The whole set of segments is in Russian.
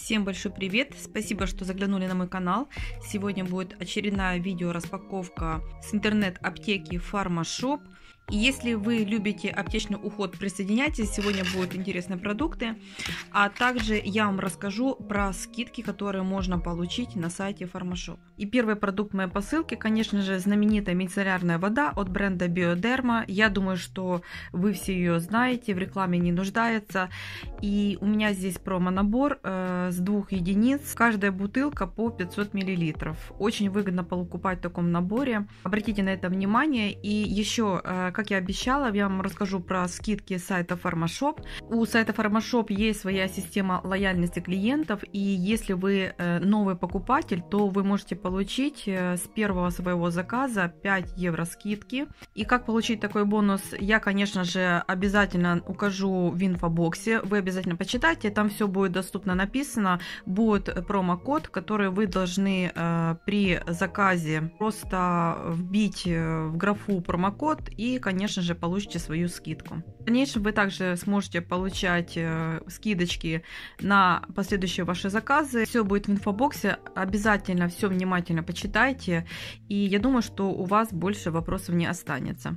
Всем большой привет! Спасибо, что заглянули на мой канал. Сегодня будет очередная видео распаковка с интернет-аптеки PharmaShop. Если вы любите аптечный уход, присоединяйтесь. Сегодня будут интересные продукты. А также я вам расскажу про скидки, которые можно получить на сайте Pharmashop. И первый продукт моей посылки, конечно же, знаменитая мицеллярная вода от бренда Биодерма. Я думаю, что вы все ее знаете, в рекламе не нуждается. И у меня здесь промо-набор э, с двух единиц. Каждая бутылка по 500 мл. Очень выгодно покупать в таком наборе. Обратите на это внимание. И еще, э, как я обещала, я вам расскажу про скидки сайта PharmaShop. У сайта PharmaShop есть своя система лояльности клиентов, и если вы э, новый покупатель, то вы можете получить э, с первого своего заказа 5 евро скидки. И как получить такой бонус, я, конечно же, обязательно укажу в инфобоксе. Вы обязательно почитайте, там все будет доступно написано. Будет промокод, который вы должны э, при заказе просто вбить в графу промокод и, конечно же, получите свою скидку. В дальнейшем вы также сможете получать э, скидочки на последующие ваши заказы. Все будет в инфобоксе. Обязательно все внимательно почитайте. И я думаю, что у вас больше вопросов не останется.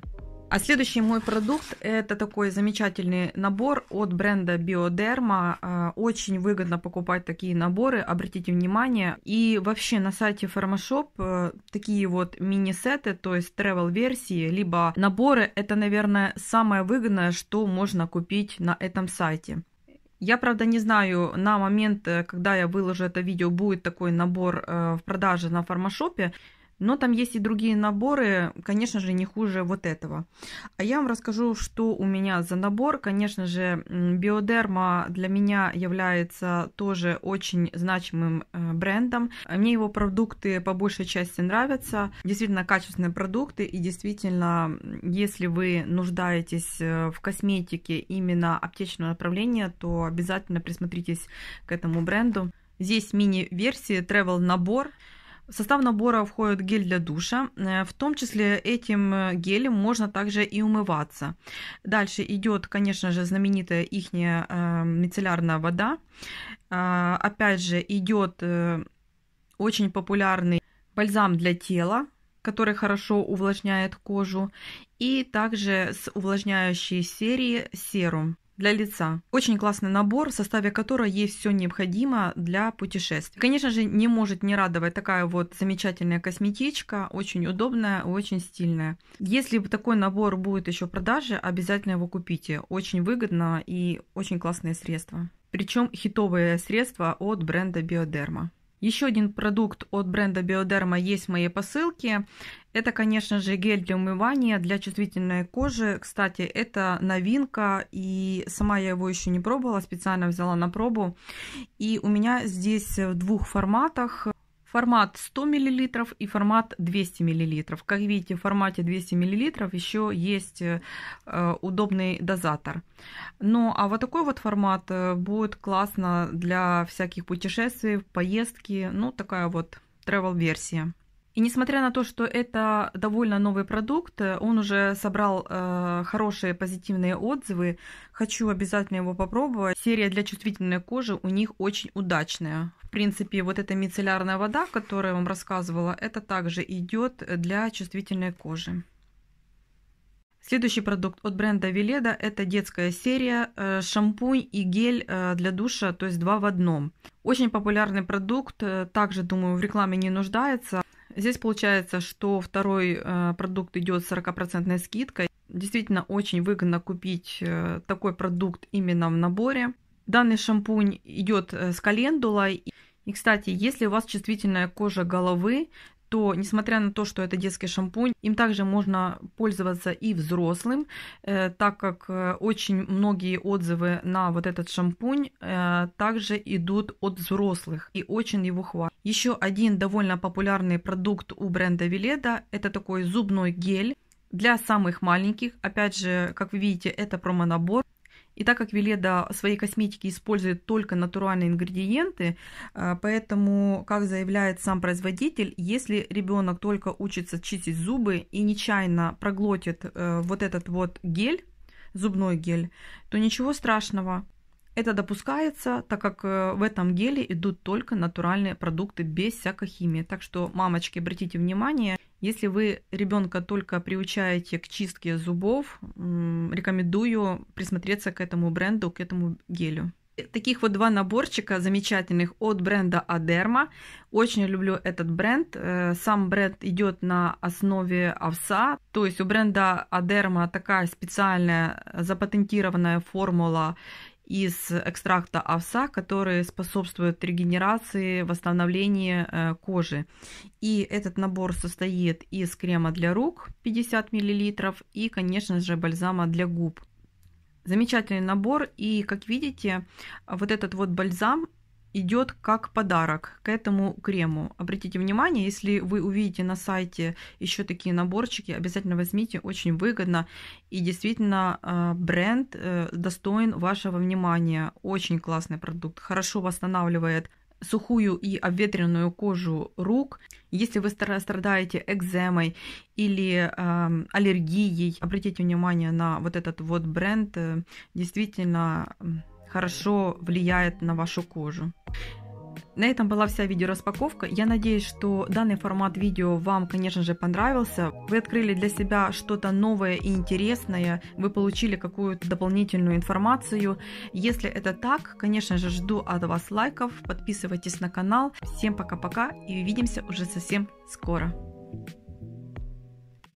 А следующий мой продукт – это такой замечательный набор от бренда BioDerma. А, очень выгодно покупать такие наборы, обратите внимание. И вообще на сайте Pharmashop э, такие вот мини-сеты, то есть travel версии либо наборы – это, наверное, самое выгодное, что можно купить на этом сайте. Я, правда, не знаю, на момент, э, когда я выложу это видео, будет такой набор э, в продаже на фармашопе. Но там есть и другие наборы, конечно же, не хуже вот этого. А я вам расскажу, что у меня за набор. Конечно же, биодерма для меня является тоже очень значимым э, брендом. Мне его продукты по большей части нравятся. Действительно качественные продукты. И действительно, если вы нуждаетесь э, в косметике именно аптечного направления, то обязательно присмотритесь к этому бренду. Здесь мини-версии, travel набор в состав набора входит гель для душа. Э, в том числе этим э, гелем можно также и умываться. Дальше идет, конечно же, знаменитая их э, мицеллярная вода. Опять же, идет очень популярный бальзам для тела, который хорошо увлажняет кожу. И также с увлажняющей серии серум для лица. Очень классный набор, в составе которого есть все необходимое для путешествий. Конечно же, не может не радовать такая вот замечательная косметичка, очень удобная, очень стильная. Если такой набор будет еще в продаже, обязательно его купите. Очень выгодно и очень классные средства. Причем хитовые средства от бренда Биодерма. Еще один продукт от бренда Биодерма есть в моей посылке. Это, конечно же, гель для умывания для чувствительной кожи. Кстати, это новинка, и сама я его еще не пробовала, специально взяла на пробу. И у меня здесь в двух форматах Формат 100 мл и формат 200 мл. Как видите, в формате 200 мл еще есть э, удобный дозатор. Ну, а вот такой вот формат э, будет классно для всяких путешествий, поездки. Ну, такая вот travel-версия. И несмотря на то, что это довольно новый продукт, э, он уже собрал э, хорошие позитивные отзывы. Хочу обязательно его попробовать. Серия для чувствительной кожи у них очень удачная. В принципе, вот эта мицеллярная вода, которую я вам рассказывала, это также идет для чувствительной кожи. Следующий продукт от бренда Веледа – это детская серия э, шампунь и гель э, для душа, то есть два в одном. Очень популярный продукт, также, думаю, в рекламе не нуждается. Здесь получается, что второй э, продукт идет с 40% скидкой. Действительно, очень выгодно купить э, такой продукт именно в наборе. Данный шампунь идет э, с календулой. И, кстати, если у вас чувствительная кожа головы, то, несмотря на то, что это детский шампунь, им также можно пользоваться и взрослым, э, так как э, очень многие отзывы на вот этот шампунь э, также идут от взрослых, и очень его хватит. Еще один довольно популярный продукт у бренда Веледа – это такой зубной гель для самых маленьких. Опять же, как вы видите, это промонабор. И так как Веледа своей косметики использует только натуральные ингредиенты, э, поэтому, как заявляет сам производитель, если ребенок только учится чистить зубы и нечаянно проглотит э, вот этот вот гель, зубной гель, то ничего страшного. Это допускается, так как э, в этом геле идут только натуральные продукты без всякой химии. Так что, мамочки, обратите внимание, если вы ребенка только приучаете к чистке зубов, рекомендую присмотреться к этому бренду, к этому гелю. Э, таких вот два наборчика замечательных от бренда Адерма. Очень люблю этот бренд. Э, сам бренд идет на основе овса. То есть у бренда Адерма такая специальная э, запатентированная формула из экстракта овса, которые способствуют регенерации, восстановлению э, кожи. И этот набор состоит из крема для рук 50 мл и, конечно же, бальзама для губ. Замечательный набор, и как видите, вот этот вот бальзам идет как подарок к этому крему. Обратите внимание, если вы увидите на сайте еще такие наборчики, обязательно возьмите, очень выгодно. И действительно э, бренд э, достоин вашего внимания. Очень классный продукт, хорошо восстанавливает сухую и обветренную кожу рук. Если вы страдаете экземой или э, аллергией, обратите внимание на вот этот вот бренд. Э, действительно хорошо влияет на вашу кожу. На этом была вся видеораспаковка. Я надеюсь, что данный формат видео вам, конечно же, понравился. Вы открыли для себя что-то новое и интересное. Вы получили какую-то дополнительную информацию. Если это так, конечно же, жду от вас лайков. Подписывайтесь на канал. Всем пока-пока и увидимся уже совсем скоро.